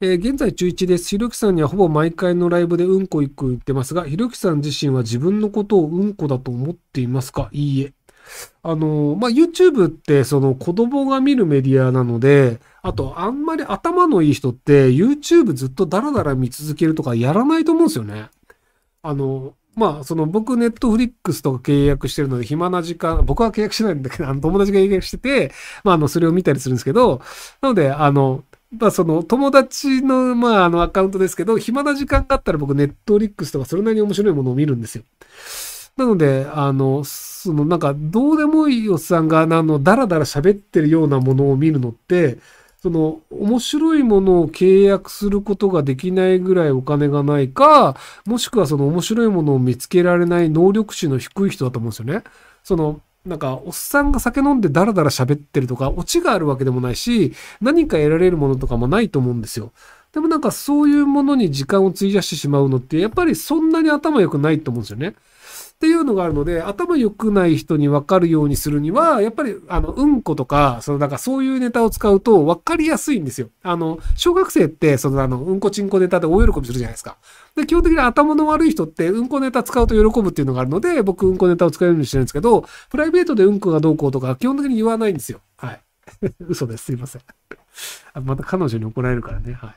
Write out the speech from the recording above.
えー、現在中1です。ひろきさんにはほぼ毎回のライブでうんこ一個言ってますが、ひろきさん自身は自分のことをうんこだと思っていますかいいえ。あのー、まあ、YouTube ってその子供が見るメディアなので、あとあんまり頭のいい人って YouTube ずっとダラダラ見続けるとかやらないと思うんですよね。あのー、まあ、その僕、ネットフリックスとか契約してるので、暇な時間、僕は契約してないんだけど、あの友達が契約してて、まあ、あの、それを見たりするんですけど、なので、あの、まあその友達のまああのアカウントですけど、暇な時間があったら僕ネットリックスとかそれなりに面白いものを見るんですよ。なので、あの、そのなんかどうでもいいおっさんがあのダラダラ喋ってるようなものを見るのって、その面白いものを契約することができないぐらいお金がないか、もしくはその面白いものを見つけられない能力値の低い人だと思うんですよね。そのなんか、おっさんが酒飲んでダラダラ喋ってるとか、オチがあるわけでもないし、何か得られるものとかもないと思うんですよ。でもなんかそういうものに時間を費やしてしまうのって、やっぱりそんなに頭良くないと思うんですよね。っていうのがあるので、頭良くない人に分かるようにするには、やっぱり、あの、うんことか、そのなんかそういうネタを使うと分かりやすいんですよ。あの、小学生って、そのあの、うんこちんこネタで大喜びするじゃないですか。で、基本的に頭の悪い人って、うんこネタ使うと喜ぶっていうのがあるので、僕、うんこネタを使えるようにしてるんですけど、プライベートでうんこがどうこうとか、基本的に言わないんですよ。はい。嘘です。すいません。また彼女に怒られるからね。はい。